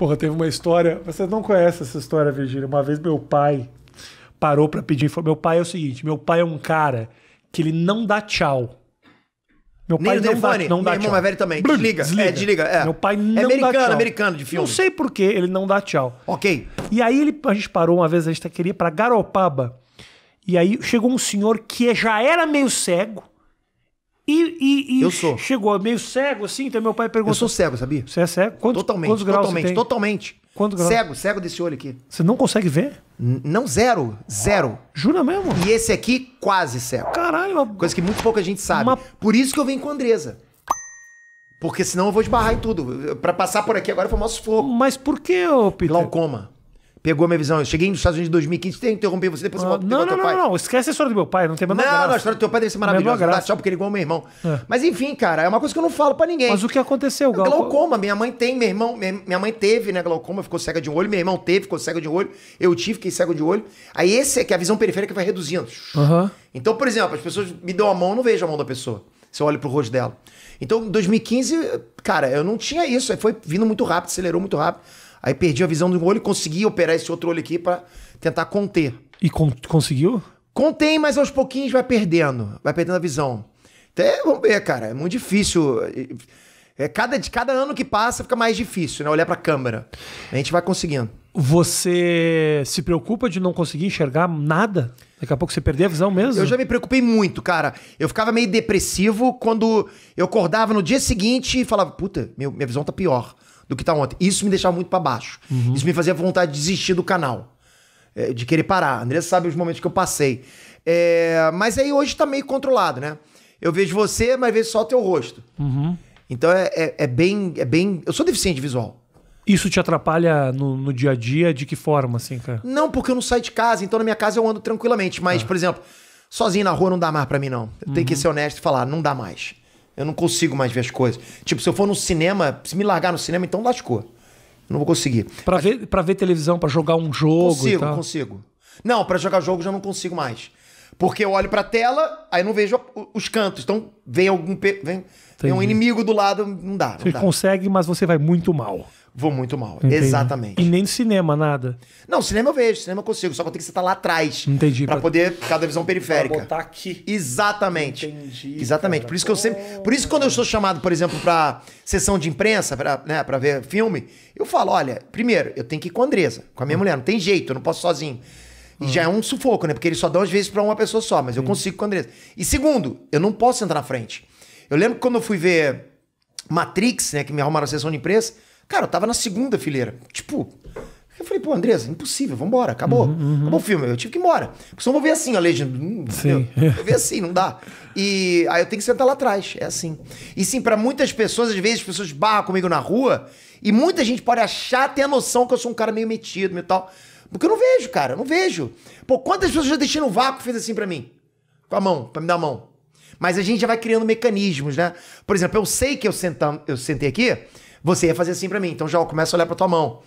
Porra, teve uma história. Você não conhece essa história, Virgínia. Uma vez meu pai parou para pedir. Meu pai é o seguinte: meu pai é um cara que ele não dá tchau. Meu Nem pai não dá, não dá tchau. é velho também. Blum, desliga. desliga. É, desliga. É. Meu pai é não é americano, dá tchau. americano americano de filme. Não sei por que ele não dá tchau. Ok. E aí ele, a gente parou uma vez, a gente queria para Garopaba. E aí chegou um senhor que já era meio cego e, sou chegou meio cego, assim, então meu pai perguntou. Eu sou cego, sabia? Você é cego? Quantos, totalmente, quantos graus totalmente, totalmente. Quanto grau? Cego, cego desse olho aqui. Você não consegue ver? não, zero. Zero. Jura mesmo? E esse aqui, quase cego. Caralho. Coisa que muito pouca gente sabe. Uma... Por isso que eu venho com a Andresa. Porque senão eu vou esbarrar em tudo. Pra passar por aqui agora foi o maior sufoco. Mas por que, ô Peter? Glaucoma pegou minha visão. Eu cheguei nos Estados Unidos em 2015, tem que interromper você, depois você volta Não, não, não, pai. não, esquece a história do meu pai, não tem a menor Não, graça. não, a história do teu pai deve ser maravilhosa, tá? só porque ele é igual meu irmão. É. Mas enfim, cara, é uma coisa que eu não falo para ninguém. Mas o que aconteceu, é Gal? Glaucoma, minha mãe tem, meu irmão, minha mãe teve, né, glaucoma, ficou cega de um olho, meu irmão teve, ficou cego de um olho, eu tive, fiquei cego de olho. Aí esse é que é a visão periférica vai reduzindo. Uhum. Então, por exemplo, as pessoas me dão a mão, eu não vejo a mão da pessoa. Se eu olho pro rosto dela. Então, em 2015, cara, eu não tinha isso. Foi vindo muito rápido, acelerou muito rápido. Aí perdi a visão de um olho e consegui operar esse outro olho aqui para tentar conter. E con conseguiu? Contém, mas aos pouquinhos vai perdendo, vai perdendo a visão. Até, então, vamos ver, cara, é muito difícil. É, cada, de cada ano que passa fica mais difícil, né? Olhar pra câmera. A gente vai conseguindo. Você se preocupa de não conseguir enxergar nada? Daqui a pouco você perder a visão mesmo? Eu já me preocupei muito, cara. Eu ficava meio depressivo quando eu acordava no dia seguinte e falava: Puta, meu, minha visão tá pior do que tá ontem. Isso me deixava muito para baixo. Uhum. Isso me fazia vontade de desistir do canal. É, de querer parar. A Andressa sabe os momentos que eu passei. É, mas aí hoje tá meio controlado, né? Eu vejo você, mas vejo só o teu rosto. Uhum. Então é, é, é, bem, é bem. Eu sou deficiente visual. Isso te atrapalha no, no, dia a dia? De que forma, assim, cara? Não, porque eu não saio de casa, então na minha casa eu ando tranquilamente. Mas, ah. por exemplo, sozinho na rua não dá mais para mim, não. Eu uhum. tenho que ser honesto e falar, não dá mais. Eu não consigo mais ver as coisas. Tipo, se eu for no cinema, se me largar no cinema, então lascou. Eu não vou conseguir. Pra, Mas... ver, pra ver televisão, para jogar um jogo. Consigo, consigo. Não, para jogar jogo já não consigo mais. Porque eu olho pra tela, aí não vejo os cantos. Então vem algum. Pe... Vem, vem um inimigo do lado, não dá. Não você dá. consegue, mas você vai muito mal vou muito mal. Entendi. Exatamente. E nem no cinema, nada. Não, cinema eu vejo, cinema eu consigo, só que eu tenho que estar lá atrás. Entendi. Pra, pra... poder ficar da visão periférica. Pra botar aqui. Exatamente. Entendi. Exatamente. Cara. Por isso que eu sempre. Por isso que quando eu sou chamado, por exemplo, pra sessão de imprensa, pra, né, pra ver filme, eu falo: olha, primeiro, eu tenho que ir com a Andresa, com a minha hum. mulher, não tem jeito, eu não posso sozinho. E hum. já é um sufoco, né? Porque eles só dão às vezes para uma pessoa só, mas hum. eu consigo com a Andressa. E segundo, eu não posso entrar na frente. Eu lembro que quando eu fui ver Matrix, né? Que me arrumaram a sessão de imprensa, Cara, eu tava na segunda fileira. Tipo, eu falei, pô, Andresa, impossível, vambora, acabou. Uhum, uhum. Acabou o filme, eu tive que ir embora. Porque senão eu vou ver assim a legenda. Hum, sim. Eu vou ver assim, não dá. E aí eu tenho que sentar lá atrás, é assim. E sim, para muitas pessoas, às vezes as pessoas barram comigo na rua e muita gente pode achar, ter a noção que eu sou um cara meio metido meio tal. Porque eu não vejo, cara, eu não vejo. Pô, quantas pessoas já deixei no vácuo fez assim para mim? Com a mão, pra me dar a mão. Mas a gente já vai criando mecanismos, né? Por exemplo, eu sei que eu, eu sentei aqui você ia fazer assim para mim. Então já começa a olhar para tua mão.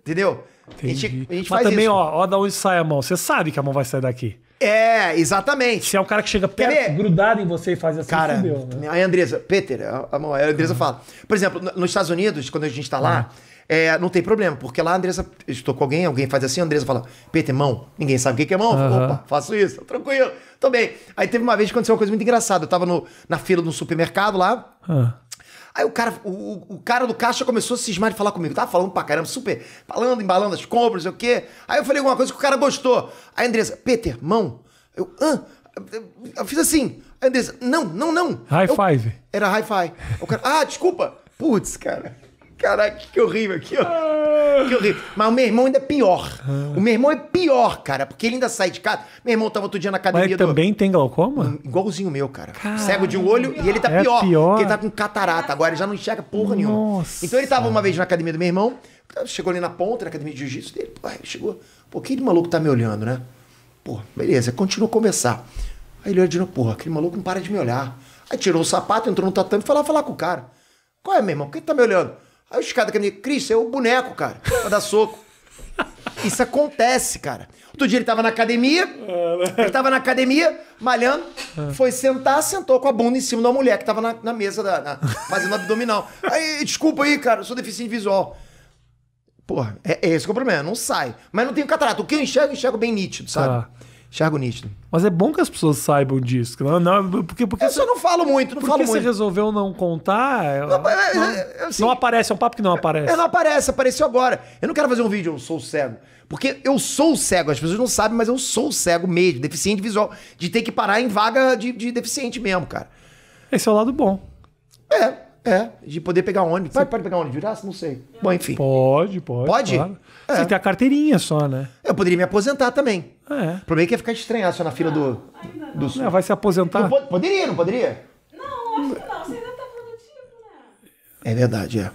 Entendeu? Entendi. A gente, a gente Mas também, isso. ó, ó da onde sai a mão. Você sabe que a mão vai sair daqui. É, exatamente. Se é um cara que chega perto, grudado em você e faz assim, cara, fudeu, né? Aí a Andresa, Peter, a, a, a Andresa uhum. fala. Por exemplo, nos Estados Unidos, quando a gente tá lá, uhum. é, não tem problema, porque lá a Andresa, estou com alguém, alguém faz assim, a Andresa fala, Peter, mão. Ninguém sabe o que é mão. Uhum. Opa, faço isso, tranquilo, tô bem. Aí teve uma vez que aconteceu uma coisa muito engraçada. Eu tava no, na fila de um supermercado lá. Ah. Aí o cara, o, o cara do caixa começou a cismar de falar comigo. Tava falando pra caramba, super. Falando, embalando as compras, sei o quê. Aí eu falei alguma coisa que o cara gostou. Aí a Andressa, Peter, mão. Eu, hã? Eu fiz assim. Aí a Andressa, não, não, não. High eu, five. Era high five. O cara, ah, desculpa. Putz, cara. Caraca, que horrível, aqui, ó. Ah. Que horrível. Mas o meu irmão ainda é pior. O meu irmão é pior, cara, porque ele ainda sai de casa. Meu irmão tava todo dia na academia. Mas ele do... também tem glaucoma? Igualzinho o meu, cara. Caramba. Cego de um olho e ele tá é pior, pior. Porque ele tá é com catarata agora, ele já não enxerga porra Nossa. nenhuma. Então ele tava uma vez na academia do meu irmão, chegou ali na ponta, na academia de jiu-jitsu dele. Pô, ele chegou. Pô, que maluco tá me olhando, né? Pô, beleza, continua a conversar. Aí ele olhou de novo, porra, aquele maluco não para de me olhar. Aí tirou o sapato, entrou no tatame e foi lá falar com o cara. Qual é, meu irmão? Por que tá me olhando? Aí os caras daquele, Cris, é o boneco, cara, pra dar soco. Isso acontece, cara. Outro dia ele tava na academia, ele tava na academia, malhando, foi sentar, sentou com a bunda em cima da mulher que tava na, na mesa, da, na, fazendo abdominal. Aí, desculpa aí, cara, eu sou deficiente visual. Porra, é, é esse que é o problema, não sai. Mas não tenho catarata. O que eu enxergo, eu enxergo bem nítido, sabe? Ah. Enxergo nítido. Mas é bom que as pessoas saibam disso. Não, não, porque, porque eu só não falo muito, não falo muito. você resolveu não contar... É, não, é, não, é, assim, não, aparece, é um papo que não aparece. não aparece, apareceu agora. Eu não quero fazer um vídeo, eu sou cego. Porque eu sou cego, as pessoas não sabem, mas eu sou cego mesmo, deficiente visual. De ter que parar em vaga de, de deficiente mesmo, cara. Esse é o lado bom. É, é, de poder pegar ônibus. Você... Pode, pode pegar ônibus de Iraça? Não sei. Bom, enfim. Pode, pode. Pode? Claro. É. Você tem a carteirinha só, né? Eu poderia me aposentar também. É. O problema é que ia ficar estranhado só na fila não, do, ainda não. do. Não, vai se aposentar. poderia, não poderia? Não, acho que não. Você ainda tá produtivo, né? É verdade, é.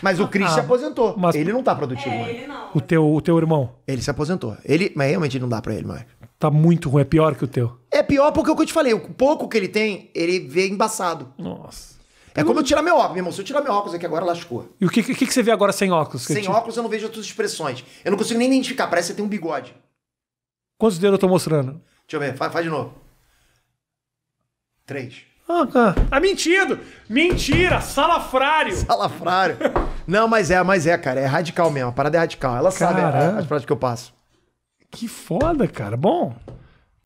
Mas o Chris ah, se aposentou. Mas... Ele não tá produtivo, é, ele não. O teu, o teu irmão? Ele se aposentou. Ele, mas realmente não dá pra ele mais. Tá muito ruim, é pior que o teu. É pior porque é o que eu te falei, o pouco que ele tem, ele vê embaçado. Nossa. É como eu tirar meu óculos, meu irmão. Se eu tirar meu óculos aqui agora, lascou. E o que, que, que você vê agora sem óculos? Sem eu óculos eu não vejo outras expressões. Eu não consigo nem identificar, parece que você tem um bigode. Quantos dedos eu tô mostrando? Deixa eu ver, faz, faz de novo. Três. Ah, tá. ah, mentindo. Mentira! Salafrário! Salafrário. não, mas é, mas é, cara. É radical mesmo. A parada é radical. Ela Caramba. sabe as práticas que eu passo. Que foda, cara. Bom.